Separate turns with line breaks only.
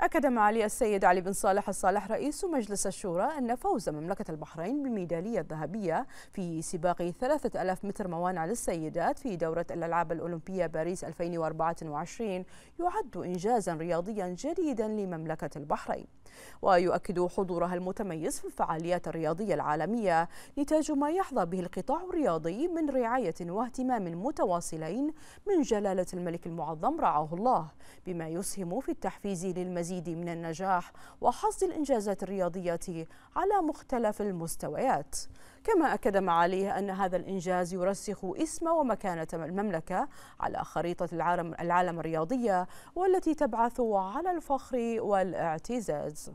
أكد معالي السيد علي بن صالح الصالح رئيس مجلس الشورى أن فوز مملكة البحرين بالميدالية الذهبية في سباق 3000 متر موانع للسيدات في دورة الألعاب الأولمبية باريس 2024 يعد إنجازا رياضيا جديدا لمملكة البحرين ويؤكد حضورها المتميز في الفعاليات الرياضية العالمية نتاج ما يحظى به القطاع الرياضي من رعاية واهتمام متواصلين من جلالة الملك المعظم رعاه الله بما يسهم في التحفيز للمزيد للمزيد من النجاح وحصد الإنجازات الرياضية على مختلف المستويات كما أكد معاليه أن هذا الإنجاز يرسخ اسم ومكانة المملكة على خريطة العالم, العالم الرياضية والتي تبعث على الفخر والاعتزاز